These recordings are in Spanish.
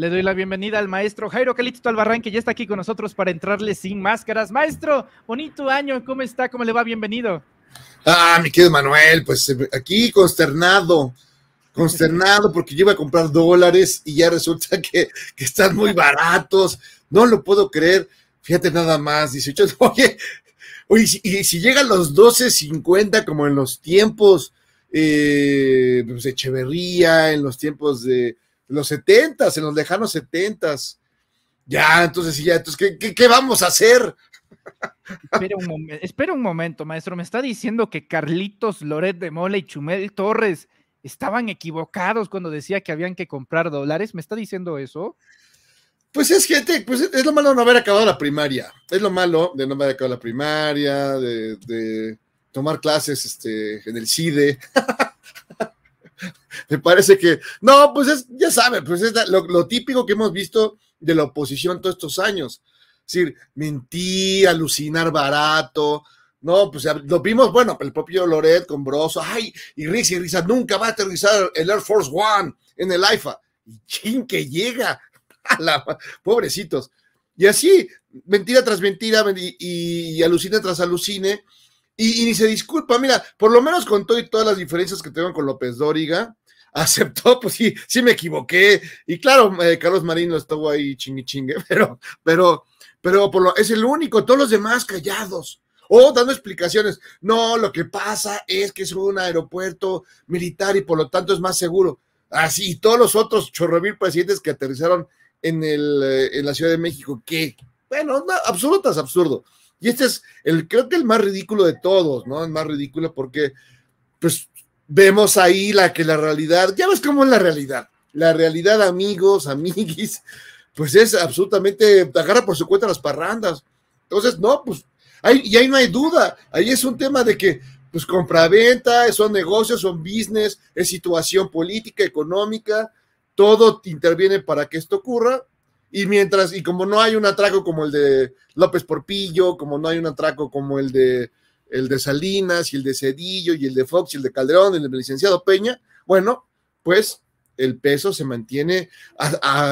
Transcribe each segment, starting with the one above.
Le doy la bienvenida al maestro Jairo Calito Albarrán, que ya está aquí con nosotros para entrarle sin máscaras. Maestro, bonito año, ¿cómo está? ¿Cómo le va? Bienvenido. Ah, mi querido Manuel, pues eh, aquí consternado, consternado porque yo iba a comprar dólares y ya resulta que, están muy baratos. No lo puedo creer. Fíjate nada más, 18. Oye, oye y si llegan los 12.50 como en los tiempos eh, pues, de Echeverría, en los tiempos de los setentas, en los lejanos setentas. Ya, entonces sí, ya, ¿qué, vamos a hacer? Espera un, momento, maestro. Me está diciendo que Carlitos, Loret de Mola y Chumel Torres estaban equivocados cuando decía que habían que comprar dólares. ¿Me está diciendo eso? Pues es gente, pues es lo malo de no haber acabado la primaria. Es lo malo de no haber acabado la primaria, de, tomar clases este, en el CIDE. me parece que, no, pues es, ya saben, pues es lo, típico que hemos visto de la oposición todos estos años. Es decir, mentir, alucinar barato, no, pues lo vimos, bueno, el propio Loret con Broso, ay, y Risa y Risa, nunca va a aterrizar el Air Force One en el AIFA. Y chin que llega, pobrecitos. Y así, mentira tras mentira y, y, alucine tras alucine, y, y, ni se disculpa, mira, por lo menos con todo y todas las diferencias que tengo con López Dóriga, aceptó, pues sí, sí me equivoqué. Y claro, eh, Carlos Marín lo estuvo ahí chingue chingue, pero, pero, pero por lo, es el único, todos los demás callados. O dando explicaciones. No, lo que pasa es que es un aeropuerto militar y por lo tanto es más seguro. Así, todos los otros chorrovil presidentes que aterrizaron en, el, eh, en la Ciudad de México, que, bueno, no, es absurdo. Y este es el, creo que el más ridículo de todos, ¿no? El más ridículo porque, pues, vemos ahí la que la realidad, ya ves cómo es la realidad. La realidad, amigos, amiguis, pues es absolutamente, agarra por su cuenta las parrandas. Entonces, no, pues, ahí, y ahí no hay duda. Ahí es un tema de que, pues, compraventa, son negocios, son business, es situación política, económica, todo interviene para que esto ocurra. Y mientras, y como no hay un atraco como el de López Porpillo, como no hay un atraco como el de el de Salinas y el de Cedillo y el de Fox y el de Calderón y el del licenciado Peña, bueno, pues el peso se mantiene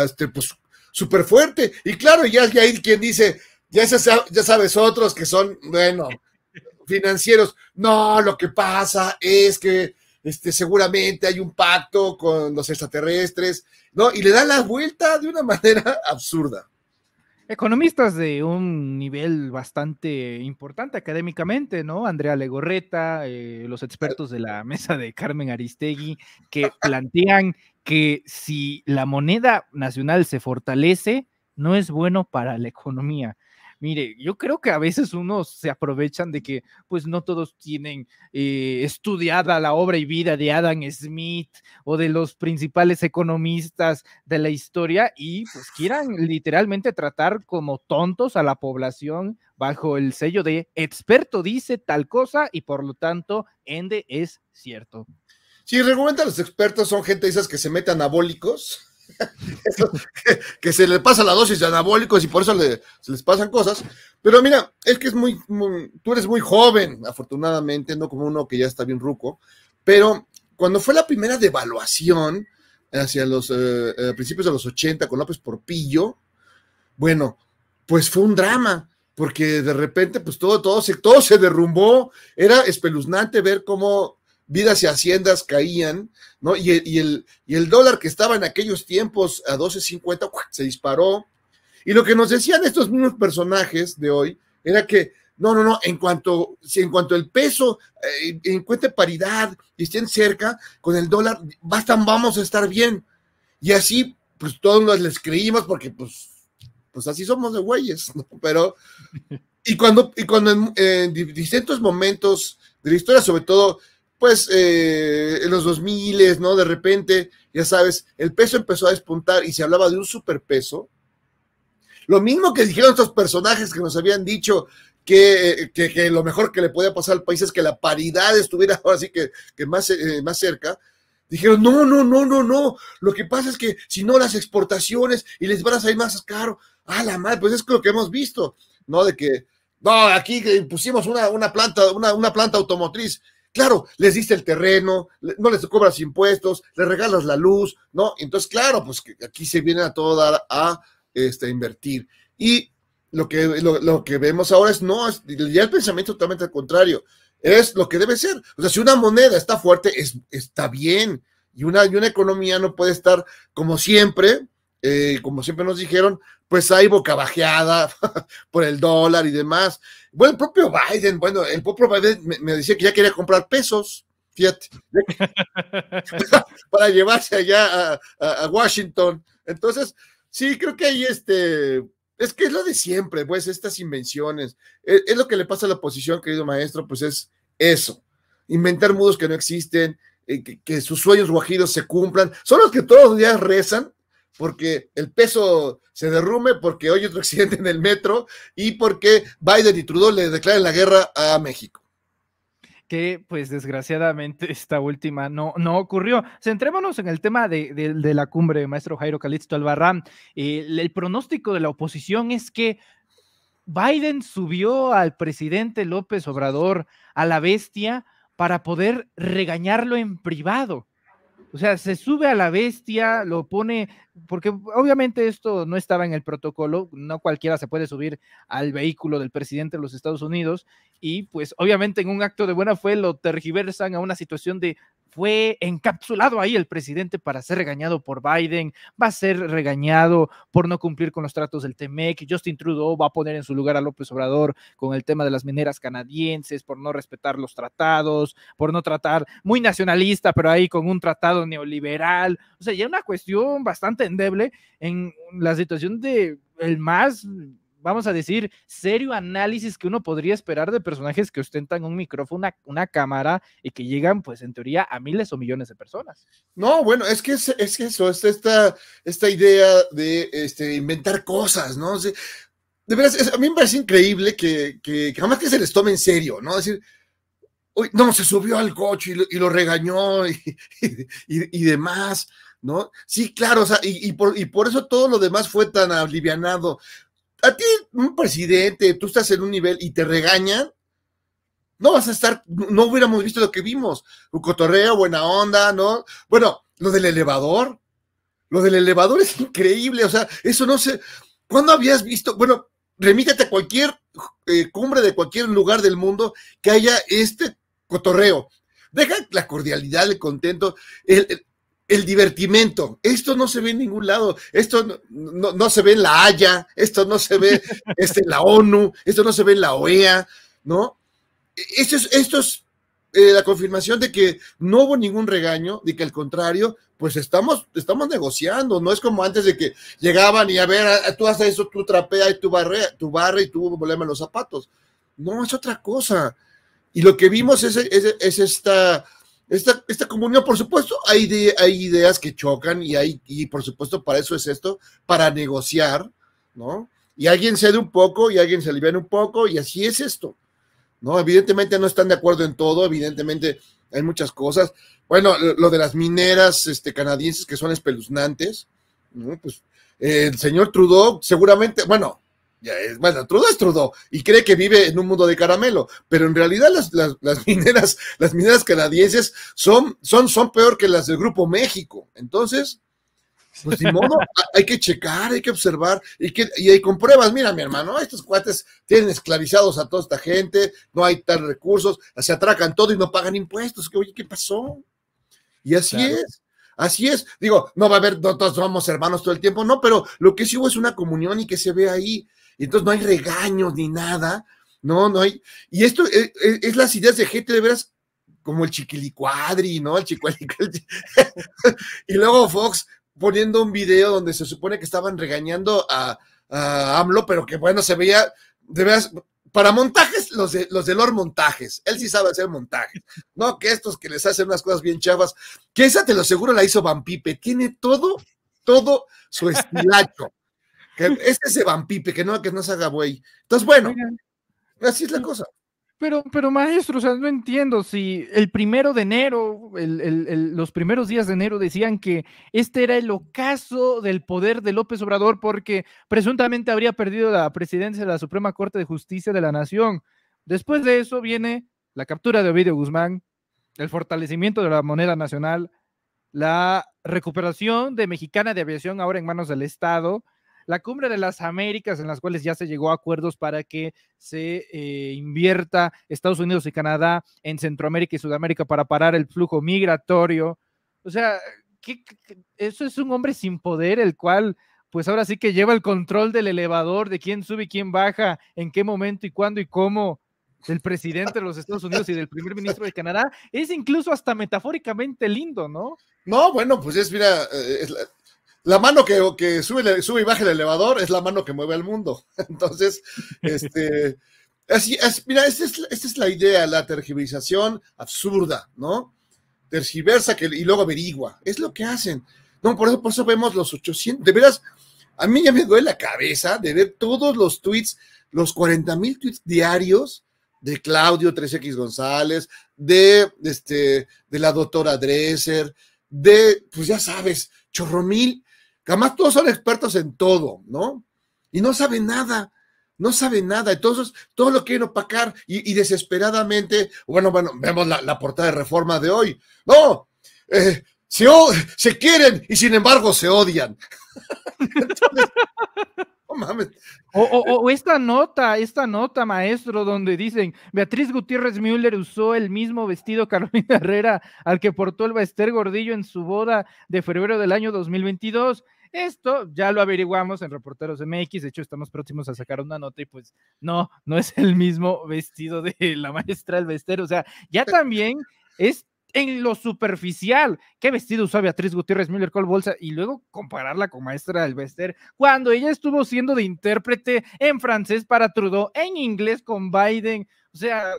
este, pues, súper fuerte. Y claro, ya, ya, hay quien dice, ya, ya sabes otros que son, bueno, financieros, no, lo que pasa es que este, seguramente hay un pacto con los extraterrestres, ¿no? Y le da la vuelta de una manera absurda economistas de un nivel bastante importante académicamente, ¿no? Andrea Legorreta, eh, los expertos de la mesa de Carmen Aristegui, que plantean que si la moneda nacional se fortalece, no es bueno para la economía. Mire, yo creo que a veces unos se aprovechan de que pues no todos tienen eh, estudiada la obra y vida de Adam Smith o de los principales economistas de la historia y pues quieran literalmente tratar como tontos a la población bajo el sello de experto dice tal cosa y por lo tanto ende es cierto. Sí, regularmente los expertos son gente esas que se mete anabólicos que, se le pasa la dosis de anabólicos y por eso le, se les pasan cosas. Pero mira, es que es muy, tú eres muy joven, afortunadamente, no como uno que ya está bien ruco, pero cuando fue la primera devaluación hacia los eh, eh, principios de los 80 con López Porpillo, bueno, pues fue un drama, porque de repente pues todo, todo, se, todo se derrumbó, era espeluznante ver cómo vidas y haciendas caían, ¿no? Y, el, y el, y el dólar que estaba en aquellos tiempos a 12.50 se disparó. Y lo que nos decían estos mismos personajes de hoy era que, no, no, no, en cuanto, si en cuanto el peso eh, encuentre paridad y estén cerca con el dólar, bastan, vamos a estar bien. Y así, pues todos nos les creímos porque, pues, pues así somos de güeyes, ¿no? Pero, y cuando, y cuando en, en distintos momentos de la historia, sobre todo pues eh, en los 2000, ¿no? De repente, ya sabes, el peso empezó a despuntar y se hablaba de un superpeso. Lo mismo que dijeron estos personajes que nos habían dicho que, eh, lo mejor que le podía pasar al país es que la paridad estuviera ahora sí que, más, eh, más cerca. Dijeron, no, no, no, no, no. Lo que pasa es que si no las exportaciones y les van a salir más caro. a la madre, pues es lo que hemos visto, ¿no? De que, no, aquí pusimos una, planta, una, una planta automotriz Claro, les diste el terreno, no les cobras impuestos, les regalas la luz, ¿no? Entonces, claro, pues aquí se viene a todo dar a este, invertir. Y lo que, lo, que vemos ahora es, no, ya el pensamiento totalmente al contrario, es lo que debe ser. O sea, si una moneda está fuerte, está bien. Y una, una economía no puede estar como siempre, eh, como siempre nos dijeron, pues hay boca bajeada por el dólar y demás. Bueno, el propio Biden, bueno, el propio Biden me, decía que ya quería comprar pesos, fíjate, para llevarse allá a, Washington. Entonces, sí, creo que ahí este, es que es lo de siempre, pues, estas invenciones. E, es, lo que le pasa a la oposición, querido maestro, pues es eso, inventar mudos que no existen, eh, que, que sus sueños guajidos se cumplan. Son los que todos los días rezan porque el peso se derrume, porque hoy otro accidente en el metro y porque Biden y Trudeau le declaren la guerra a México. Que pues desgraciadamente esta última no, no ocurrió. Centrémonos en el tema de, la cumbre, maestro Jairo Calixto Albarrán. Eh, el pronóstico de la oposición es que Biden subió al presidente López Obrador a la bestia para poder regañarlo en privado o sea, se sube a la bestia, lo pone, porque obviamente esto no estaba en el protocolo, no cualquiera se puede subir al vehículo del presidente de los Estados Unidos y pues obviamente en un acto de buena fe lo tergiversan a una situación de fue encapsulado ahí el presidente para ser regañado por Biden, va a ser regañado por no cumplir con los tratos del TEMEC, Justin Trudeau va a poner en su lugar a López Obrador con el tema de las mineras canadienses, por no respetar los tratados, por no tratar muy nacionalista, pero ahí con un tratado neoliberal, o sea, ya una cuestión bastante endeble en la situación de el más vamos a decir, serio análisis que uno podría esperar de personajes que ostentan un micrófono, una, cámara y que llegan, pues en teoría, a miles o millones de personas. No, bueno, es que, es, que eso, esta, esta idea de este, inventar cosas, ¿no? de verdad, a mí me parece increíble que, jamás que se les tome en serio, ¿no? Es decir, uy, no, se subió al coche y lo, regañó y, y, demás, ¿no? Sí, claro, o sea, por, y, por, eso todo lo demás fue tan alivianado a ti un presidente, tú estás en un nivel y te regañan, no vas a estar, no hubiéramos visto lo que vimos. Un cotorreo, buena onda, ¿no? Bueno, lo del elevador, lo del elevador es increíble, o sea, eso no sé, ¿cuándo habías visto? Bueno, remítete a cualquier eh, cumbre de cualquier lugar del mundo que haya este cotorreo. Deja la cordialidad, el contento, el, el divertimento. Esto no se ve en ningún lado. Esto no, se ve en la Haya, esto no se ve este, en la ONU, esto no se ve en la OEA, ¿no? E, esto es, eh, la confirmación de que no hubo ningún regaño, de que al contrario, pues estamos, estamos negociando. No es como antes de que llegaban y a ver, tú haces eso, tú trapea y tú barre, tú barre y tú problema los zapatos. No, es otra cosa. Y lo que vimos es esta esta, esta comunión, por supuesto, hay, hay ideas que chocan y, hay, y por supuesto para eso es esto, para negociar, ¿no? Y alguien cede un poco y alguien se alivia un poco y así es esto, ¿no? Evidentemente no están de acuerdo en todo, evidentemente hay muchas cosas. Bueno, lo de las mineras este, canadienses que son espeluznantes, ¿no? Pues el señor Trudeau seguramente, bueno, ya es, bueno, Trudeau es Trudeau y cree que vive en un mundo de caramelo, pero en realidad las, las, mineras, las mineras canadienses son, son, son peor que las del Grupo México. Entonces, pues ni modo, hay que checar, hay que observar, y que, hay compruebas, mira mi hermano, estos cuates tienen esclavizados a toda esta gente, no hay tal recursos, se atracan todo y no pagan impuestos, que oye, ¿qué pasó? Y así es. Así es, digo, no va a haber, todos vamos hermanos todo el tiempo, no, pero lo que sí hubo es una comunión y que se ve ahí, y entonces no hay regaños ni nada, no, no hay, y esto e, e, es, las ideas de gente de veras como el chiquilicuadri, ¿no? El chiquilicuadri. y luego Fox poniendo un video donde se supone que estaban regañando a, AMLO, pero que bueno, se veía, de veras, para montajes, los de, los de Lord Montajes, él sí sabe hacer montajes, ¿no? Que estos que les hacen unas cosas bien chavas, que esa te lo seguro la hizo Van tiene todo, todo su estilacho, que es ese vampipe, que no, que no se haga güey. Entonces, bueno, así es la mm. cosa. Pero, pero maestro, o sea, no entiendo si el primero de enero, los primeros días de enero decían que este era el ocaso del poder de López Obrador porque presuntamente habría perdido la presidencia de la Suprema Corte de Justicia de la Nación. Después de eso viene la captura de Ovidio Guzmán, el fortalecimiento de la moneda nacional, la recuperación de Mexicana de Aviación ahora en manos del Estado, la cumbre de las Américas, en las cuales ya se llegó a acuerdos para que se eh, invierta Estados Unidos y Canadá en Centroamérica y Sudamérica para parar el flujo migratorio. O sea, ¿qué, eso es un hombre sin poder, el cual pues ahora sí que lleva el control del elevador, de quién sube y quién baja, en qué momento y cuándo y cómo, del presidente de los Estados Unidos y del primer ministro de Canadá, es incluso hasta metafóricamente lindo, ¿no? No, bueno, pues es, mira, eh, la, la mano que, que sube, sube, y baja el elevador es la mano que mueve al mundo. Entonces, este, es, mira, esta es, la idea, la tergiversación absurda, ¿no? Tergiversa y luego averigua. Es lo que hacen. No, por eso, por eso vemos los 800. De veras, a mí ya me duele la cabeza de ver todos los tweets, los 40 mil tweets diarios de Claudio 3X González, de, este, de la doctora Dresser, de, pues ya sabes, chorromil Jamás todos son expertos en todo, ¿no? Y no saben nada, no saben nada. Entonces, todo lo quieren opacar y, desesperadamente, bueno, bueno, vemos la, portada de reforma de hoy. No, eh, se, quieren y sin embargo se odian. Entonces, mames. O, esta nota, esta nota, maestro, donde dicen Beatriz Gutiérrez Müller usó el mismo vestido Carolina Herrera al que portó el Baester Gordillo en su boda de febrero del año 2022. Esto ya lo averiguamos en Reporteros MX, de hecho estamos próximos a sacar una nota y pues no, no es el mismo vestido de la maestra Alvester. o sea, ya también es en lo superficial. ¿Qué vestido usó Beatriz Gutiérrez Miller con Bolsa? Y luego compararla con Maestra Alvester, cuando ella estuvo siendo de intérprete en francés para Trudeau, en inglés con Biden. O sea,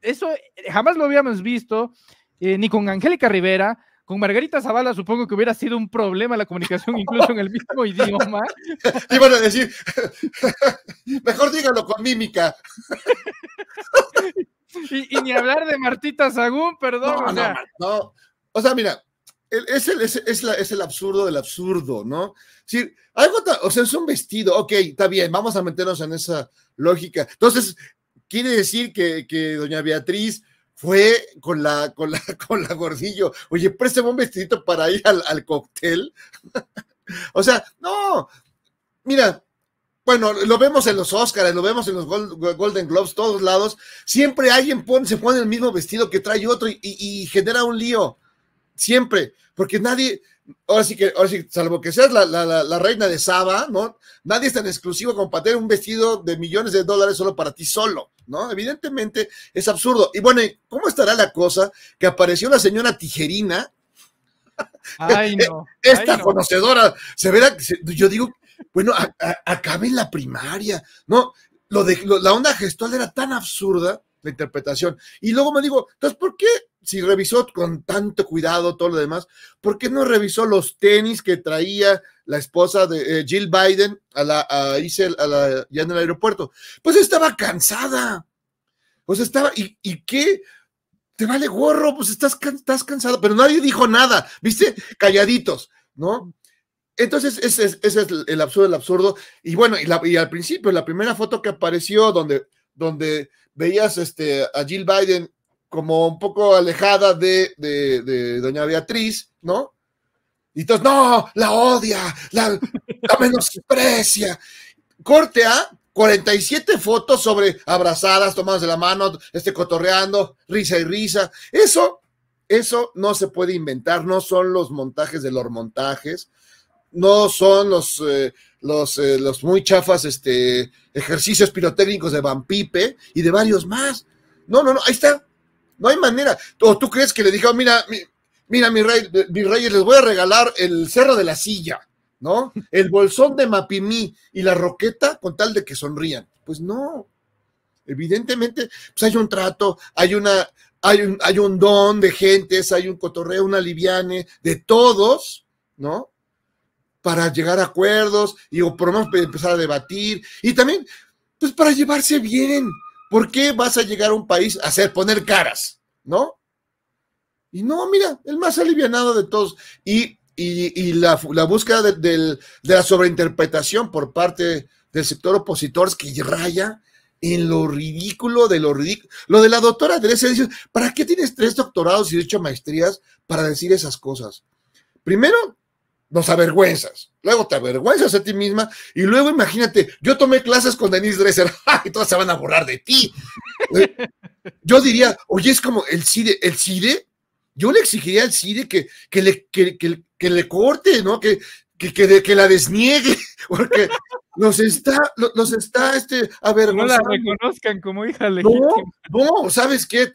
eso jamás lo habíamos visto, eh, ni con Angélica Rivera, con Margarita Zavala supongo que hubiera sido un problema la comunicación incluso en el mismo idioma. Iban a decir, mejor dígalo con mímica. y, ni hablar de Martita Zagún, perdón. No, o sea, mira, es el, absurdo del absurdo, ¿no? algo, o sea, es un vestido, ok, está bien, vamos a meternos en esa lógica. Entonces, quiere decir que doña Beatriz fue con la, con la, con la gordillo, oye, préstame un vestidito para ir al, cóctel. o sea, no, mira, bueno, lo vemos en los Oscars, lo vemos en los Golden Globes, todos lados. Siempre alguien pone, se pone el mismo vestido que trae otro y, genera un lío. Siempre. Porque nadie, ahora sí que, ahora sí, salvo que seas la, la, la, reina de Saba, ¿no? Nadie es tan exclusivo como para tener un vestido de millones de dólares solo para ti solo. ¿no? Evidentemente es absurdo. Y bueno, ¿cómo estará la cosa que apareció la señora Tijerina? Esta conocedora, se verá, yo digo, bueno, acabé en la primaria, ¿no? Lo de, la onda gestual era tan absurda, la interpretación. Y luego me digo, entonces, ¿por qué si revisó con tanto cuidado todo lo demás, por qué no revisó los tenis que traía, la esposa de eh, Jill Biden a la, Isel, ya en el aeropuerto. Pues estaba cansada. Pues estaba, ¿y, qué? Te vale gorro, pues estás, estás cansada, pero nadie dijo nada, ¿viste? Calladitos, ¿no? Entonces, ese, es, el absurdo, el absurdo. Y bueno, y, al principio, la primera foto que apareció donde, donde veías este, a Jill Biden como un poco alejada de Doña Beatriz, ¿no? Y no, la odia, la, menosprecia. Corte A, 47 fotos sobre abrazadas, tomadas de la mano, este cotorreando, risa y risa. Eso, eso no se puede inventar, no son los montajes de los montajes, no son los, eh, los, eh, los muy chafas este, ejercicios pirotécnicos de Van Pipe y de varios más. No, no, no, ahí está. No hay manera. ¿O tú crees que le dijeron, mira, mira, mi rey, les voy a regalar el cerro de la silla, ¿no? El bolsón de Mapimí y la roqueta con tal de que sonrían. Pues no. Evidentemente, pues hay un trato, hay una, hay un, hay un don de gentes, hay un cotorreo, una aliviane de todos, ¿no? Para llegar a acuerdos y o por lo menos pues, empezar a debatir y también, pues para llevarse bien. ¿Por qué vas a llegar a un país a hacer poner caras, ¿no? Y no, mira, el más alivianado de todos. Y, la, búsqueda de, la sobreinterpretación por parte del sector opositor que raya en lo ridículo de lo ridículo. Lo de la doctora Teresa dice, ¿para qué tienes tres doctorados y ocho maestrías para decir esas cosas? Primero, nos avergüenzas. Luego te avergüenzas a ti misma y luego imagínate, yo tomé clases con Denise Dresser y todas se van a borrar de ti. Yo diría, oye, es como el CIDE, el CIDE yo le exigiría al CIDE que, le, que, le corte, ¿no? Que, que, la desniegue, porque los está, nos está, este, a ver. No la reconozcan como hija legítima. No, no, ¿sabes qué?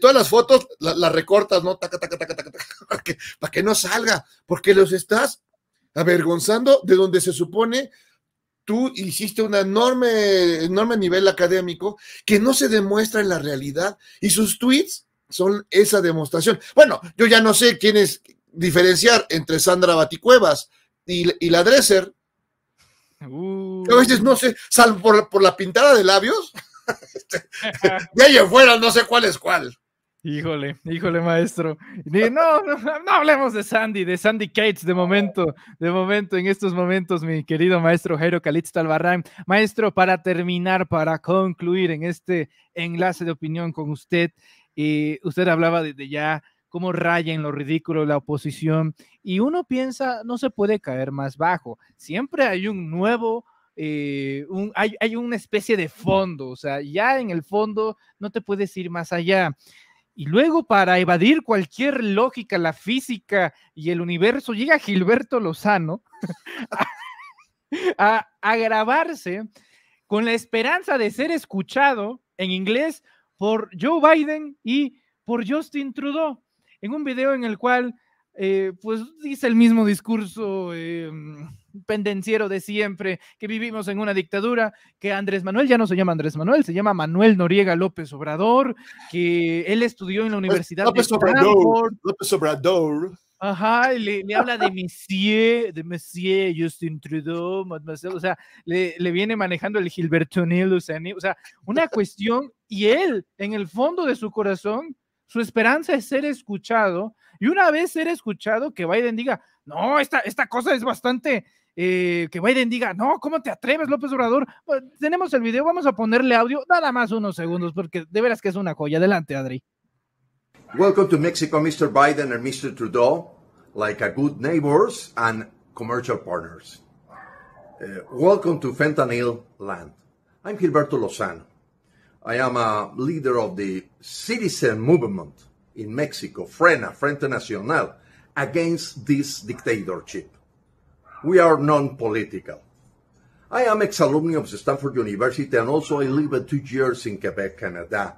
todas las fotos las recortas, ¿no? para, que, para que no salga, porque los estás avergonzando de donde se supone tú hiciste un enorme, enorme nivel académico que no se demuestra en la realidad y sus tweets son esa demostración. Bueno, yo ya no sé quién es diferenciar entre Sandra Baticuevas y, la Dresser. a uh. veces no sé, salvo por, la pintada de labios. de ahí afuera no sé cuál es cuál. Híjole, híjole, maestro. No, no, no, hablemos de Sandy, de Sandy Cates de momento, de momento, en estos momentos, mi querido maestro Jairo Calixto Albarrán. Maestro, para terminar, para concluir en este enlace de opinión con usted, y usted hablaba desde ya cómo raya en lo ridículo la oposición y uno piensa, no se puede caer más bajo. Siempre hay un nuevo, eh, hay, una especie de fondo, o sea, ya en el fondo no te puedes ir más allá. Y luego para evadir cualquier lógica, la física y el universo, llega Gilberto Lozano a, a grabarse con la esperanza de ser escuchado en inglés por Joe Biden y por Justin Trudeau, en un video en el cual eh, pues dice el mismo discurso eh, pendenciero de siempre, que vivimos en una dictadura, que Andrés Manuel ya no se llama Andrés Manuel, se llama Manuel Noriega López Obrador, que él estudió en la pues, Universidad de López Obrador. Ajá, le, habla de Monsieur, de Monsieur Justin Trudeau, o sea, le, viene manejando el Gilberto Luceni, o sea, una cuestión, y él, en el fondo de su corazón, su esperanza es ser escuchado, y una vez ser escuchado, que Biden diga, no, esta, esta cosa es bastante, eh, que Biden diga, no, ¿cómo te atreves, López Obrador? Pues, tenemos el video, vamos a ponerle audio, nada más unos segundos, porque de veras que es una joya. Adelante, Adri. Welcome to Mexico, Mr. Biden and Mr. Trudeau, like a good neighbors and commercial partners. Uh, welcome to Fentanyl Land. I'm Gilberto Lozano. I am a leader of the citizen movement in Mexico, FRENA, Frente Nacional, against this dictatorship. We are non-political. I am ex-alumni of Stanford University and also I lived two years in Quebec, Canada,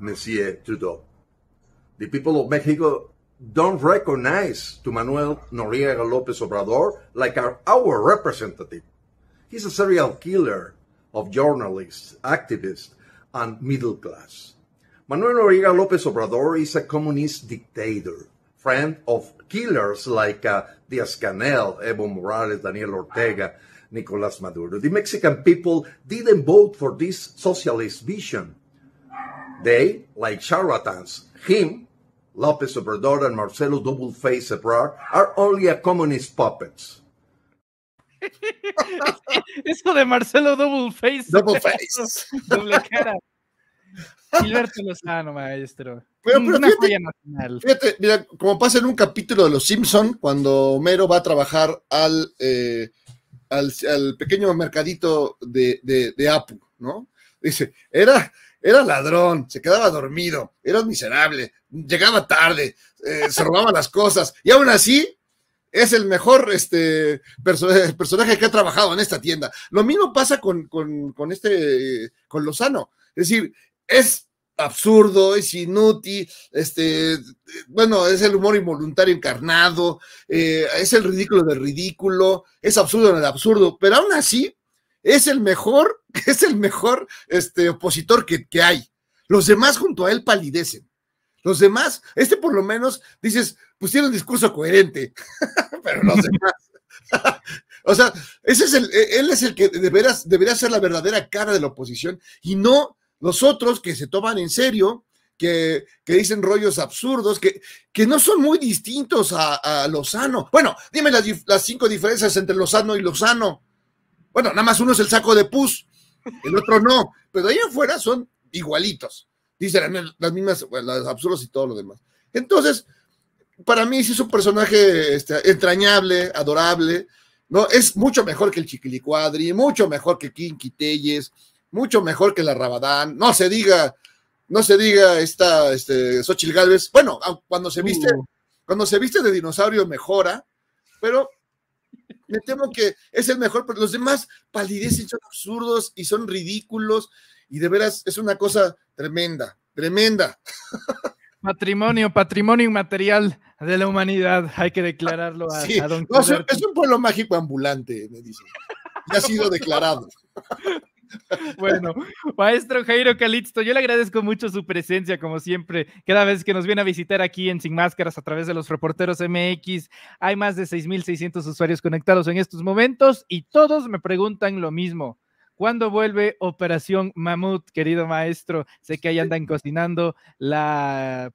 Monsieur Trudeau. The people of Mexico don't recognize to Manuel Noriega Lopez Obrador like our, our representative. He's a serial killer of journalists, activists, and middle class. Manuel Noriega Lopez Obrador is a communist dictator, friend of killers like uh, Diaz-Canel, Evo Morales, Daniel Ortega, Nicolas Maduro. The Mexican people didn't vote for this socialist vision. They, like charlatans, him, López Obrador, and Marcelo Double Face Ebrard, are only a communist puppets. Eso de Marcelo Double Face, Doble cara. Gilberto Lozano, maestro. Pero, Una fíjate, nacional. Fíjate, mira, como pasa en un capítulo de Los Simpson, cuando Homero va a trabajar al, eh, al, pequeño mercadito de, de, de Apu, ¿no? Dice, era, era ladrón, se quedaba dormido, era miserable, llegaba tarde, eh, se robaba las cosas y aún así es el mejor este, personaje que ha trabajado en esta tienda. Lo mismo pasa con, este, con Lozano. Es decir, es absurdo, es inútil, este, bueno, es el humor involuntario encarnado, eh, es el ridículo del ridículo, es absurdo en el absurdo, pero aún así es el mejor, es el mejor este, opositor que, hay. Los demás junto a él palidecen. Los demás, este por lo menos, dices, pues tiene un discurso coherente, pero los demás. o sea, ese es el, e, él es el que debería, debería ser la verdadera cara de la oposición y no los otros que se toman en serio, que, dicen rollos absurdos, que, que no son muy distintos a, a Lozano. Bueno, dime las, las cinco diferencias entre Lozano y Lozano. Bueno, nada más uno es el saco de pus, el otro no, pero ahí afuera son igualitos. Dicen ah, las, mismas, las absurdas y todo lo demás. Entonces, para mí sí es un personaje este, entrañable, adorable, ¿no? Es mucho mejor que el Chiquilicuadri, mucho mejor que Kinky Telles, mucho mejor que la Rabadán, no se diga, no se diga esta, este, Xochitl Galvez. Bueno, cuando se viste, uh. cuando se viste de dinosaurio mejora, pero me temo que es el mejor, pero los demás palidecen, son absurdos y son ridículos. Y de veras es una cosa tremenda, tremenda. Patrimonio, patrimonio inmaterial de la humanidad, hay que declararlo a, don Es un pueblo mágico ambulante, me dicen. Ya ha sido declarado. Bueno, maestro Jairo Calixto, yo le agradezco mucho su presencia, como siempre. Cada vez que nos viene a visitar aquí en Sin Máscaras a través de los reporteros MX, hay más de 6.600 usuarios conectados en estos momentos y todos me preguntan lo mismo. ¿Cuándo vuelve Operación Mamut, querido maestro? Sé que ahí andan cocinando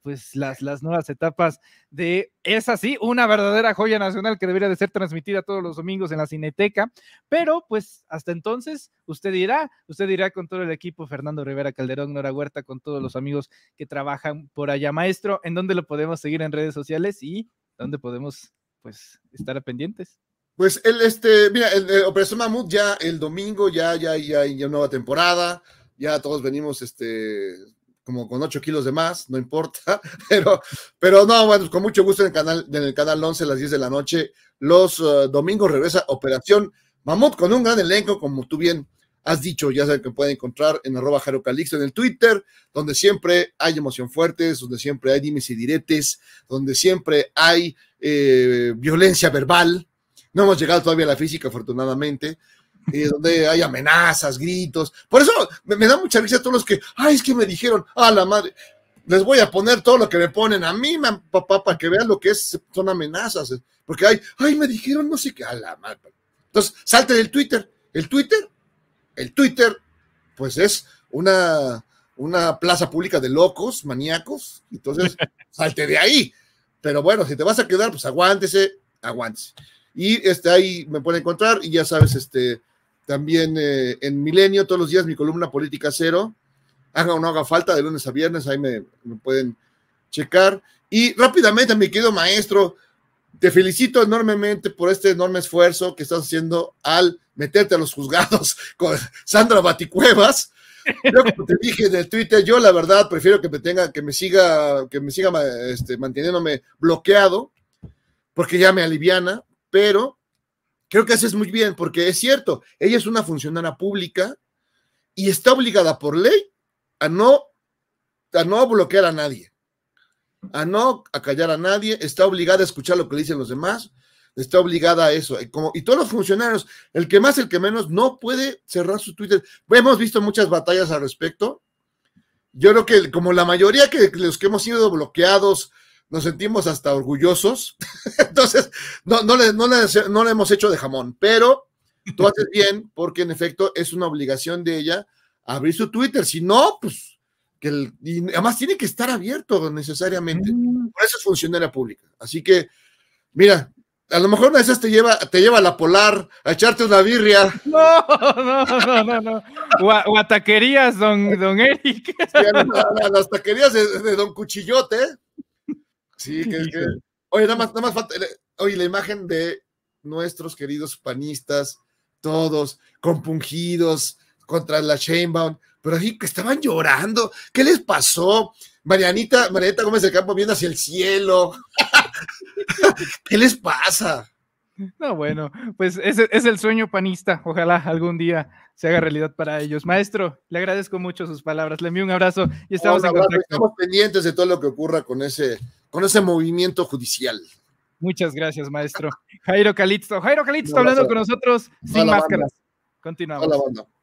pues, las, nuevas etapas de... Esa así, una verdadera joya nacional que debería de ser transmitida todos los domingos en la Cineteca, pero pues hasta entonces usted irá, usted irá con todo el equipo, Fernando Rivera Calderón, Nora Huerta, con todos los amigos que trabajan por allá. Maestro, ¿en dónde lo podemos seguir en redes sociales y dónde podemos pues estar pendientes? Pues el este, mira, el, Operación Mamut ya el domingo, ya, ya, ya, ya nueva temporada, ya todos venimos este como con ocho kilos de más, no importa, pero, pero no, bueno, con mucho gusto en el canal, en el canal 11 a las 10 de la noche, los eh, domingos regresa Operación Mamut con un gran elenco, como tú bien has dicho, ya saben que pueden encontrar en arroba Jaro en el Twitter, donde siempre hay emoción fuerte donde siempre hay dimes y diretes, donde siempre hay eh, violencia verbal, no hemos llegado todavía a la física, afortunadamente, eh, donde hay amenazas, gritos. Por eso me, da mucha risa a todos los que, ay, es que me dijeron, a la madre, les voy a poner todo lo que me ponen a mí, papá, para que vean lo que es, son amenazas. Eh, porque hay, ay, me dijeron, no sé qué, a la madre. Entonces, salte del Twitter. El Twitter, el Twitter, pues es una, una plaza pública de locos, maníacos. Entonces, salte de ahí. Pero bueno, si te vas a quedar, pues aguántese, aguántese. Y este, ahí me pueden encontrar. Y ya sabes, este, también eh, en Milenio, todos los días mi columna Política Cero. Haga o no haga falta, de lunes a viernes, ahí me, pueden checar. Y rápidamente, mi querido maestro, te felicito enormemente por este enorme esfuerzo que estás haciendo al meterte a los juzgados con Sandra Baticuevas. Yo, como te dije en el Twitter, yo la verdad prefiero que me tenga, que me siga, que me siga este, manteniéndome bloqueado, porque ya me aliviana pero creo que haces muy bien, porque es cierto, ella es una funcionaria pública y está obligada por ley a no, a no bloquear a nadie, a no callar a nadie, está obligada a escuchar lo que dicen los demás, está obligada a eso. Y, como, y todos los funcionarios, el que más, el que menos, no puede cerrar su Twitter. Hemos visto muchas batallas al respecto. Yo creo que como la mayoría que los que hemos sido bloqueados nos sentimos hasta orgullosos. Entonces, no, no, le, hemos hecho de jamón, pero tú haces bien porque en efecto es una obligación de ella abrir su Twitter. Si no, pues que además tiene que estar abierto necesariamente. Mm. Por eso es funcionaria pública. Así que, mira, a lo mejor una de esas te lleva, te lleva a la polar, a echarte una birria. No, no, no, no, O, a, taquerías, don, don Eric. las taquerías de, don Cuchillote. Sí, que, Oye, nada más, más falta. la imagen de nuestros queridos panistas, todos compungidos contra la Shanebound, pero así que estaban llorando. ¿Qué les pasó? Marianita, Marianita Gómez del Campo viendo hacia el cielo. ¿Qué les pasa? No, bueno, pues es, es el sueño panista. Ojalá algún día se haga realidad para ellos. Maestro, le agradezco mucho sus palabras. Le envío un abrazo y estamos Estamos pendientes de todo lo que ocurra con ese, con ese movimiento judicial. Muchas gracias, maestro. Jairo Calixto. Jairo Calixto hablando con nosotros sin máscaras. Continuamos. Hola, banda.